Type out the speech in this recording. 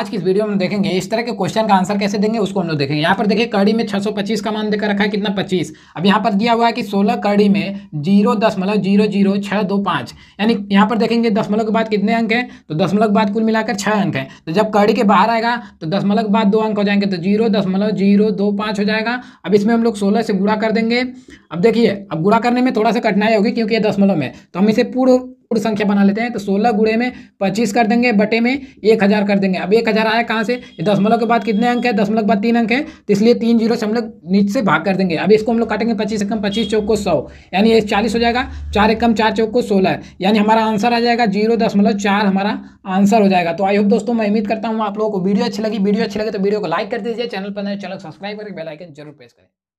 आज की इस वीडियो में देखेंगे इस तरह के क्वेश्चन का आंसर कैसे देंगे उसको हम लोग देखेंगे यहाँ पर देखिए कड़ी में 625 का मान देकर रखा है कितना 25 अब यहाँ पर दिया हुआ है कि 16 कड़ी में जीरो दशमलव जीरो जीरो छः दो पाँच यानी यहाँ पर देखेंगे दशमलव के बाद कितने अंक हैं तो दशमलव के बाद कुल मिलाकर छः अंक हैं तो जब कड़ी के बाहर आएगा तो दशमलव के बाद दो अंक हो जाएंगे तो जीरो दशमलव जीरो दो पाँच हो जाएगा अब इसमें हम लोग सोलह से गुड़ा कर देंगे अब देखिए अब गुड़ा करने में थोड़ा सा कठिनाई होगी क्योंकि ये दशमलव में तो हम इसे पूर्व पूर्ण संख्या बना लेते हैं तो सोलह गुड़े में पच्चीस कर देंगे बटे में एक हज़ार कर देंगे अब एक हज़ार आया कहाँ से दसमलव के बाद कितने अंक है दसमलव के बाद तीन अंक है तो इसलिए तीन जीरो से हम लोग नीचे से भाग कर देंगे अब इसको हम लोग काटेंगे पच्चीस एकम पच्चीस चौक को सौ यानी एक चालीस हो जाएगा चार एकम चार चौक को सोलह यानी हमारा आंसर आ जाएगा जीरो दशमलव चार हमारा आंसर हो जाएगा तो आई होप दोस्तों मैं उम्मीद करता हूँ आप लोगों को वीडियो अच्छी लगी वीडियो अच्छी लगे तो वीडियो को लाइक कर दीजिए चैनल पर नए चैनल सब्सक्राइब करके बेलाइकन जरूर प्रेस करें